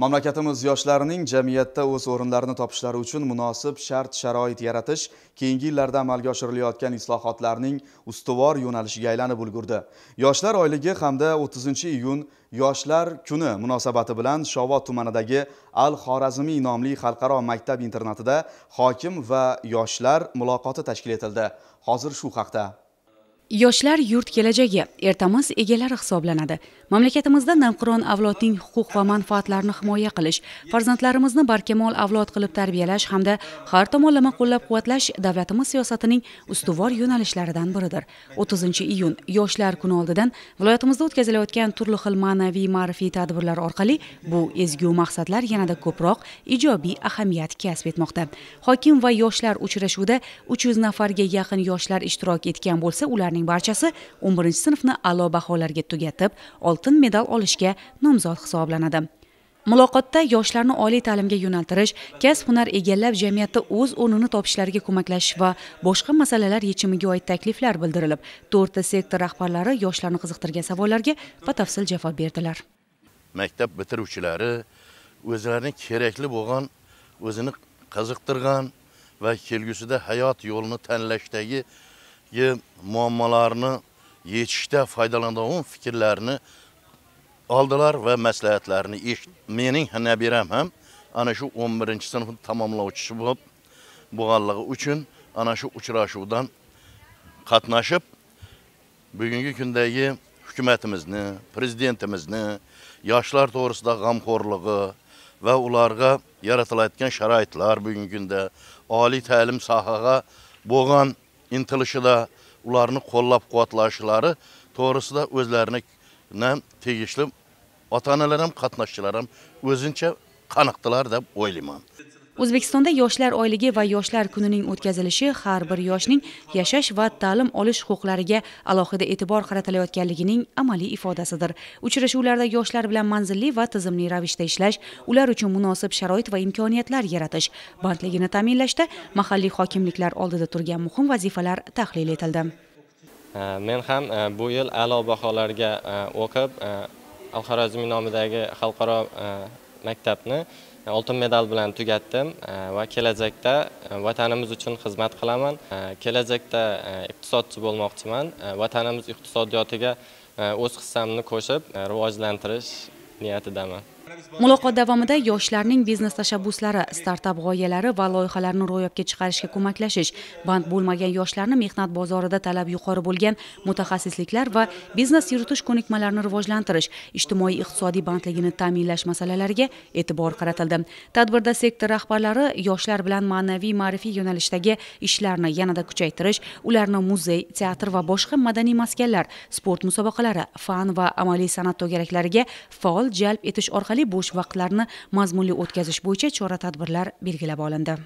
mamlakatimiz yoshlarining jamiyatda o'z o'rinlarini topishlari uchun munosib shart sharoit yaratish keyingi yillarda amalga oshirilayotgan islohotlarning ustuvor yo'nalishiga aylanib ulgurdi yoshlar oyligi hamda 30 iyun yoshlar kuni munosabati bilan shovot tumanidagi al xorazmiy nomli xalqaro maktab internatida hokim va yoshlar muloqoti tashkil etildi hozir shu haqda yoshlar yurt kelajagi ertamiz egalari hisoblanadi mamlakatimizda navqiron avlodning huquq va manfaatlarini himoya qilish farzandlarimizni barkamol avlod qilib tarbiyalash hamda har tomonlama qo'llab quvvatlash davlatimiz siyosatining ustuvor yo'nalishlaridan biridir 30 iyun yoshlar kuni oldidan viloyatimizda o'tkazilayotgan turli xil ma'naviy ma'rifiy tadbirlar orqali bu ezgu maqsadlar yanada ko'proq ijobiy ahamiyat kasb etmoqda hokim va yoshlar uchrashuvida 300 nafarga yaqin yoshlar ishtirok etgan bo'lsa ularning ularning barchasi 11 sinfni a'lo baholarga tugatib oltin medal olishga nomzod hisoblanadi muloqotda yoshlarni oliy ta'limga yo'naltirish kasb hunar egallab jamiyatda o'z o'rnini topishlariga ko'maklashish va boshqa masalalar yechimiga oid takliflar bildirilib to'rtta sektor rahbarlari yoshlarni qiziqtirgan savollarga batafsil javob berdilar maktab bitiruvchilari o'zlarini kerakli bo'lgan o'zini qiziqtirgan va kelgusida hayot yo'lini tanlashdagi muammolarni yechishda foydalanadigan fikrlarni oldilar va maslahatlarini eshitdi. Mening nabiram ham ana shu 11-sinfni tamomlovchi bo'lib bo'lganligi uchun ana shu uchrashuvdan qatnashib bugungi kundagi hukumatimizni, prezidentimizni yoshlar doğrusunda g'amxo'rligi va ularga yaratilayotgan sharoitlar bugungi kunda oliy ta'lim sohaga bo'lgan intilishida ularni qo'llab quvvatlashlari to'g'risida o'zlarini tegishli ota onalar ham qatnashchilar ham o'zincha qaniqdilar o'ylayman o'zbekistonda yoshlar oyligi va yoshlar kunining o'tkazilishi har bir yoshning yashash va ta'lim olish huquqlariga alohida e'tibor qaratilayotganligining amaliy ifodasidir uchrashuvlarda yoshlar bilan manzilli va tizimli ravishda ishlash ular uchun munosib sharoit va imkoniyatlar yaratish bandligini ta'minlashda mahalliy hokimliklar oldida turgan muhim vazifalar tahlil etildi men ham e, bu yil a'lo baholarga e, o'qib e, al xorazmiy nomidagi xalqaro maktabni e, oltin medal bilan tugatdim e, va kelajakda e, vatanimiz uchun xizmat qilaman kelajakda iqtisodchi bo'lmoqchiman vatanimiz iqtisodiyotiga o'z hissamni qo'shib rivojlantirish niyatidaman muloqot davomida yoshlarning biznes tashabbuslari startap g'oyalari va loyihalarni ro'yobga chiqarishga ko'maklashish band bo'lmagan yoshlarni mehnat bozorida talab yuqori bo'lgan mutaxassisliklar va biznes yuritish ko'nikmalarini rivojlantirish ijtimoiy iqtisodiy bandligini ta'minlash masalalariga e'tibor qaratildi tadbirda sektor rahbarlari yoshlar bilan ma'naviy ma'rifiy yo'nalishdagi ishlarni yanada kuchaytirish ularni muzey teatr va boshqa madaniy maskanlar sport musobaqalari fan va amaliy san'at to'garaklariga faol jalb etish orqali orqali bo'sh vaqtlarni mazmunli o'tkazish bo'yicha chora tadbirlar belgilab olindi